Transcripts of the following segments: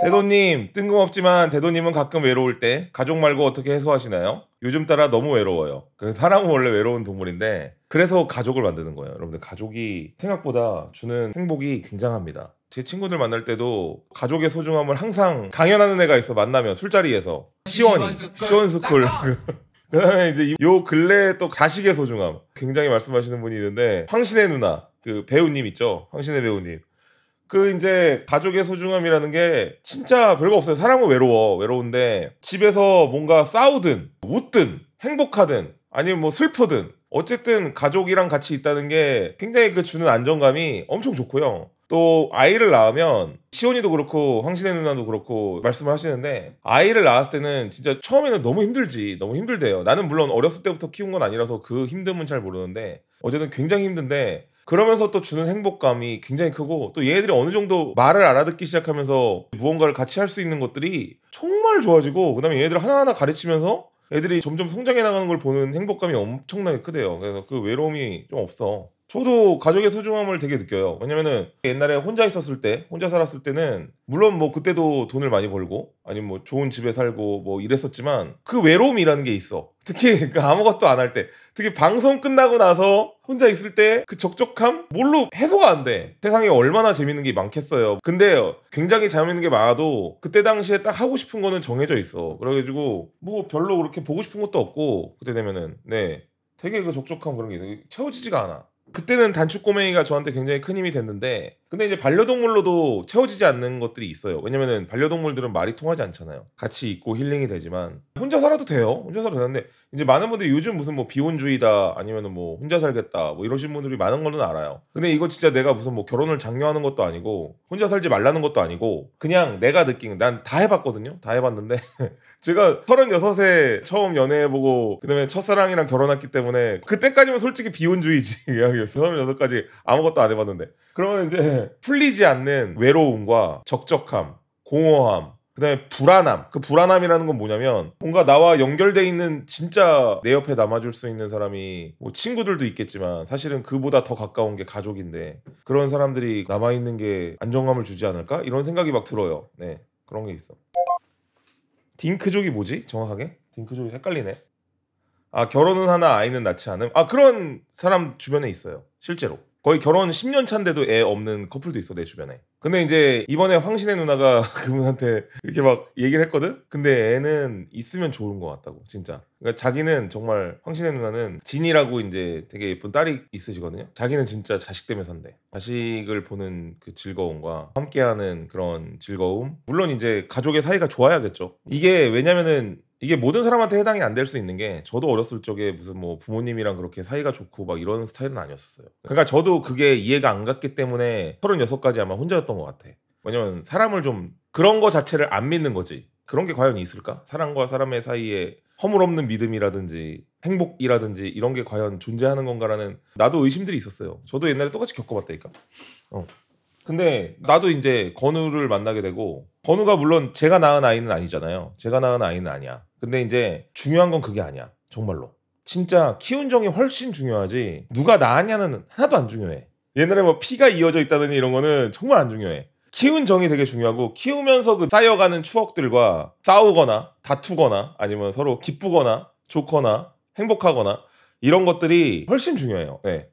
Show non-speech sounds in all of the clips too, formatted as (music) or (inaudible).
대도님 뜬금없지만 대도님은 가끔 외로울 때 가족 말고 어떻게 해소하시나요? 요즘 따라 너무 외로워요. 사람은 원래 외로운 동물인데 그래서 가족을 만드는 거예요. 여러분들 가족이 생각보다 주는 행복이 굉장합니다. 제 친구들 만날 때도 가족의 소중함을 항상 강연하는 애가 있어 만나면 술자리에서 시원이 시원스쿨 그다음에 이제 요 근래 또 자식의 소중함 굉장히 말씀하시는 분이 있는데 황신의 누나 그 배우님 있죠 황신의 배우님 그 이제 가족의 소중함이라는 게 진짜 별거 없어요 사람은 외로워 외로운데 집에서 뭔가 싸우든 웃든 행복하든 아니면 뭐 슬프든 어쨌든 가족이랑 같이 있다는 게 굉장히 그 주는 안정감이 엄청 좋고요 또 아이를 낳으면 시온이도 그렇고 황신혜 누나도 그렇고 말씀을 하시는데 아이를 낳았을 때는 진짜 처음에는 너무 힘들지 너무 힘들대요. 나는 물론 어렸을 때부터 키운 건 아니라서 그 힘듦은 잘 모르는데 어쨌든 굉장히 힘든데 그러면서 또 주는 행복감이 굉장히 크고 또 얘네들이 어느 정도 말을 알아듣기 시작하면서 무언가를 같이 할 수 있는 것들이 정말 좋아지고 그다음에 얘네들 하나하나 가르치면서 애들이 점점 성장해 나가는 걸 보는 행복감이 엄청나게 크대요. 그래서 그 외로움이 좀 없어. 저도 가족의 소중함을 되게 느껴요. 왜냐면은 옛날에 혼자 있었을 때, 혼자 살았을 때는 물론 뭐 그때도 돈을 많이 벌고 아니면 뭐 좋은 집에 살고 뭐 이랬었지만 그 외로움이라는 게 있어. 특히 (laughs) 그 아무것도 안 할 때, 특히 방송 끝나고 나서 혼자 있을 때 그 적적함 뭘로 해소가 안 돼. 세상에 얼마나 재밌는 게 많겠어요. 근데 굉장히 재밌는 게 많아도 그때 당시에 딱 하고 싶은 거는 정해져 있어. 그래가지고 뭐 별로 그렇게 보고 싶은 것도 없고 그때 되면은 네 되게 그 적적함 그런 게 있어. 채워지지가 않아. 그때는 단축 꼬맹이가 저한테 굉장히 큰 힘이 됐는데 근데 이제 반려동물로도 채워지지 않는 것들이 있어요. 왜냐면은 반려동물들은 말이 통하지 않잖아요. 같이 있고 힐링이 되지만 혼자 살아도 돼요. 혼자 살아도 되는데 이제 많은 분들이 요즘 무슨 뭐 비혼주의다 아니면은 뭐 혼자 살겠다 뭐 이러신 분들이 많은 거는 알아요. 근데 이거 진짜 내가 무슨 뭐 결혼을 장려하는 것도 아니고 혼자 살지 말라는 것도 아니고 그냥 내가 느낀 난다 해봤거든요. 다 해봤는데 (laughs) 제가 36에 처음 연애해보고 그다음에 첫사랑이랑 결혼했기 때문에 그때까지만 솔직히 비혼주의지 (laughs) 이야기였어요. 36까지 아무것도 안 해봤는데 그러면 이제 풀리지 않는 외로움과 적적함, 공허함, 그다음에 불안함. 그 불안함이라는 건 뭐냐면 뭔가 나와 연결돼 있는 진짜 내 옆에 남아줄 수 있는 사람이 뭐 친구들도 있겠지만 사실은 그보다 더 가까운 게 가족인데 그런 사람들이 남아 있는 게 안정감을 주지 않을까 이런 생각이 막 들어요. 네 그런 게 있어. 딩크족이 뭐지 정확하게? 딩크족이 헷갈리네. 아 결혼은 하나 아이는 낳지 않음. 아 그런 사람 주변에 있어요 실제로. 거의 결혼 10년 차인데도 애 없는 커플도 있어 내 주변에. 근데 이제 이번에 황신혜 누나가 (laughs) 그분한테 이렇게 막 얘기를 했거든. 근데 애는 있으면 좋은 것 같다고 진짜. 그러니까 자기는 정말 황신혜 누나는 진이라고 이제 되게 예쁜 딸이 있으시거든요. 자기는 진짜 자식 때문에 산대. 자식을 보는 그 즐거움과 함께하는 그런 즐거움. 물론 이제 가족의 사이가 좋아야겠죠. 이게 왜냐면은 이게 모든 사람한테 해당이 안 될 수 있는 게 저도 어렸을 적에 무슨 뭐 부모님이랑 그렇게 사이가 좋고 막 이런 스타일은 아니었었어요. 그러니까 저도 그게 이해가 안 갔기 때문에 36까지 아마 혼자였던 것 같아. 왜냐면 사람을 좀 그런 거 자체를 안 믿는 거지. 그런 게 과연 있을까? 사람과 사람의 사이에 허물없는 믿음이라든지 행복이라든지 이런 게 과연 존재하는 건가라는 나도 의심들이 있었어요. 저도 옛날에 똑같이 겪어봤다니까. 어. 근데 나도 이제 건우를 만나게 되고 건우가 물론 제가 낳은 아이는 아니잖아요. 제가 낳은 아이는 아니야. 근데 이제 중요한 건 그게 아니야. 정말로. 진짜 키운정이 훨씬 중요하지 누가 낳았냐는 하나도 안 중요해. 옛날에 뭐 피가 이어져 있다든지 이런 거는 정말 안 중요해. 키운 정이 되게 중요하고 키우면서 그 쌓여가는 추억들과 싸우거나 다투거나 아니면 서로 기쁘거나 좋거나 행복하거나 이런 것들이 훨씬 중요해요. 네.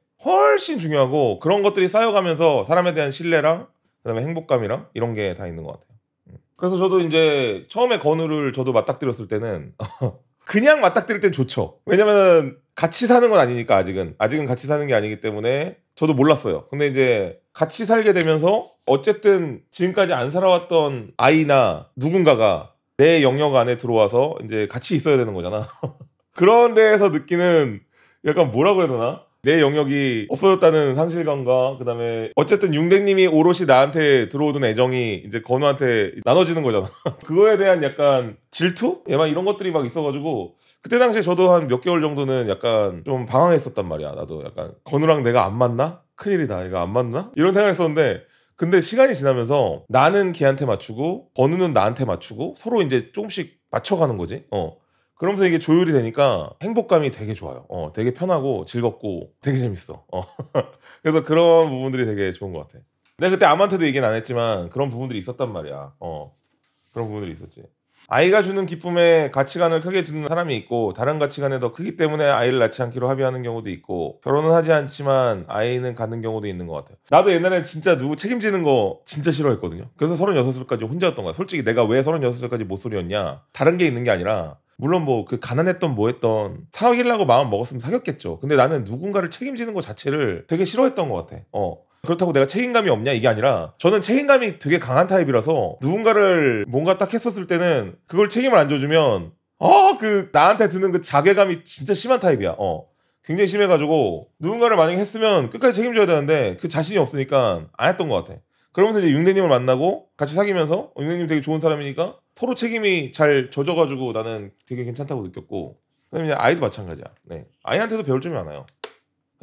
훨씬 중요하고 그런 것들이 쌓여가면서 사람에 대한 신뢰랑 그다음에 행복감이랑 이런 게 다 있는 것 같아요. 음. 그래서 저도 이제 처음에 건우를 저도 맞닥뜨렸을 때는 (laughs) 그냥 맞닥뜨릴 땐 좋죠. 왜냐면 같이 사는 건 아니니까 아직은 아직은 같이 사는 게 아니기 때문에 저도 몰랐어요. 근데 이제 같이 살게 되면서 어쨌든 지금까지 안 살아왔던 아이나 누군가가 내 영역 안에 들어와서 이제 같이 있어야 되는 거잖아. (laughs) 그런 데에서 느끼는 약간 뭐라고 해야 되나? 내 영역이 없어졌다는 상실감과 그다음에 어쨌든 융백님이 오롯이 나한테 들어오던 애정이 이제 건우한테 나눠지는 거잖아. (laughs) 그거에 대한 약간 질투? 얘만 이런 것들이 막 있어가지고 그때 당시에 저도 한 몇 개월 정도는 약간 좀 방황했었단 말이야. 나도 약간 건우랑 내가 안 맞나? 큰일이다. 얘가 안 맞나? 이런 생각했었는데 근데 시간이 지나면서 나는 걔한테 맞추고 건우는 나한테 맞추고 서로 이제 조금씩 맞춰가는 거지. 어. 그러면서 이게 조율이 되니까 행복감이 되게 좋아요. 어, 되게 편하고 즐겁고 되게 재밌어. 어. (laughs) 그래서 그런 부분들이 되게 좋은 것 같아. 내가 그때 아무한테도 얘기는 안 했지만 그런 부분들이 있었단 말이야. 어. 그런 부분들이 있었지. 아이가 주는 기쁨에 가치관을 크게 주는 사람이 있고 다른 가치관에 더 크기 때문에 아이를 낳지 않기로 합의하는 경우도 있고 결혼은 하지 않지만 아이는 갖는 경우도 있는 것 같아요. 나도 옛날에 진짜 누구 책임지는 거 진짜 싫어했거든요. 그래서 36살까지 혼자였던 거야. 솔직히 내가 왜 36살까지 모쏠이었냐? 다른 게 있는 게 아니라 물론 뭐 그 가난했던 뭐했던 사귀려고 마음 먹었으면 사귀었겠죠. 근데 나는 누군가를 책임지는 것 자체를 되게 싫어했던 것 같아. 어. 그렇다고 내가 책임감이 없냐 이게 아니라 저는 책임감이 되게 강한 타입이라서 누군가를 뭔가 딱 했었을 때는 그걸 책임을 안줘주면어그 아, 나한테 드는 그 자괴감이 진짜 심한 타입이야. 어. 굉장히 심해가지고 누군가를 만약에 했으면 끝까지 책임져야 되는데 그 자신이 없으니까 안 했던 것 같아. 그러면서 이제 윤대님을 만나고 같이 사귀면서 어, 윤대님 되게 좋은 사람이니까 서로 책임이 잘 젖어가지고 나는 되게 괜찮다고 느꼈고 그다음에 이제 아이도 마찬가지야. 네. 아이한테도 배울 점이 많아요.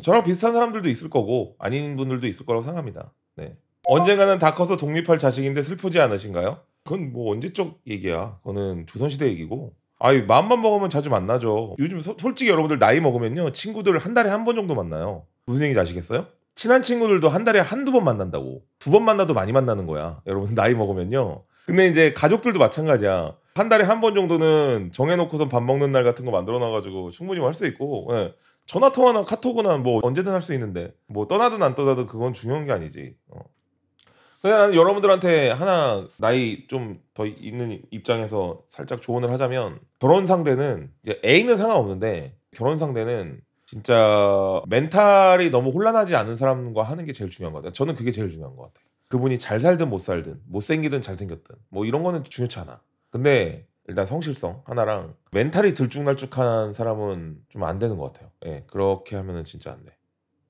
저랑 비슷한 사람들도 있을 거고 아닌 분들도 있을 거라고 생각합니다. 네. 언젠가는 다 커서 독립할 자식인데 슬프지 않으신가요? 그건 뭐 언제적 얘기야. 그거는 조선시대 얘기고. 아이 마음만 먹으면 자주 만나죠. 요즘 서, 솔직히 여러분들 나이 먹으면요 친구들 한 달에 한 번 정도 만나요. 무슨 얘기인지 아시겠어요? 친한 친구들도 한 달에 한두 번 만난다고. 두 번 만나도 많이 만나는 거야. 여러분 (laughs) 나이 먹으면요. 근데 이제 가족들도 마찬가지야. 한 달에 한 번 정도는 정해놓고선 밥 먹는 날 같은 거 만들어놔가지고 충분히 할 수 있고 예. 전화 통화나 카톡이나 뭐 언제든 할 수 있는데 뭐 떠나든 안 떠나든 그건 중요한 게 아니지. 어. 그냥 여러분들한테 하나 나이 좀 더 있는 입장에서 살짝 조언을 하자면 결혼 상대는 이제 애인은 상관없는데 결혼 상대는 진짜 멘탈이 너무 혼란하지 않은 사람과 하는 게 제일 중요한 것 같아요. 저는 그게 제일 중요한 것 같아요. 그분이 잘 살든 못 살든 못생기든 잘생겼든 뭐 이런 거는 중요치 않아. 근데 일단 성실성 하나랑 멘탈이 들쭉날쭉한 사람은 좀 안 되는 것 같아요. 예, 그렇게 하면은 진짜 안 돼.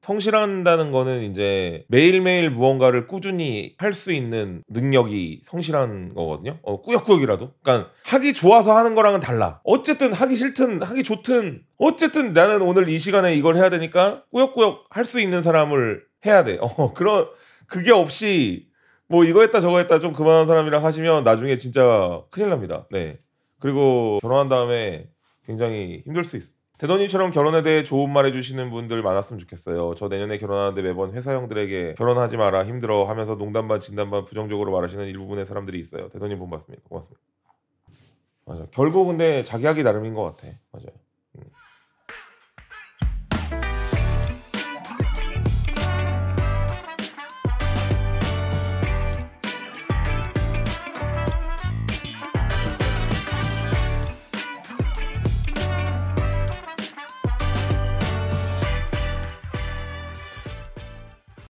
성실한다는 거는 이제 매일매일 무언가를 꾸준히 할 수 있는 능력이 성실한 거거든요. 어, 꾸역꾸역이라도. 그러니까 하기 좋아서 하는 거랑은 달라. 어쨌든 하기 싫든 하기 좋든 어쨌든 나는 오늘 이 시간에 이걸 해야 되니까 꾸역꾸역 할 수 있는 사람을 해야 돼. 어, 그런 그게 없이 뭐 이거 했다 저거 했다 좀 그만한 사람이랑 하시면 나중에 진짜 큰일 납니다. 네. 그리고 결혼한 다음에 굉장히 힘들 수 있어요. 대더님처럼 결혼에 대해 좋은 말 해주시는 분들 많았으면 좋겠어요. 저 내년에 결혼하는데 매번 회사 형들에게 결혼하지 마라 힘들어 하면서 농담 반 진담 반 부정적으로 말하시는 일부분의 사람들이 있어요. 대더님 본받습니다. 고맙습니다. 맞아. 결국 근데 자기 하기 나름인 것 같아. 맞아요.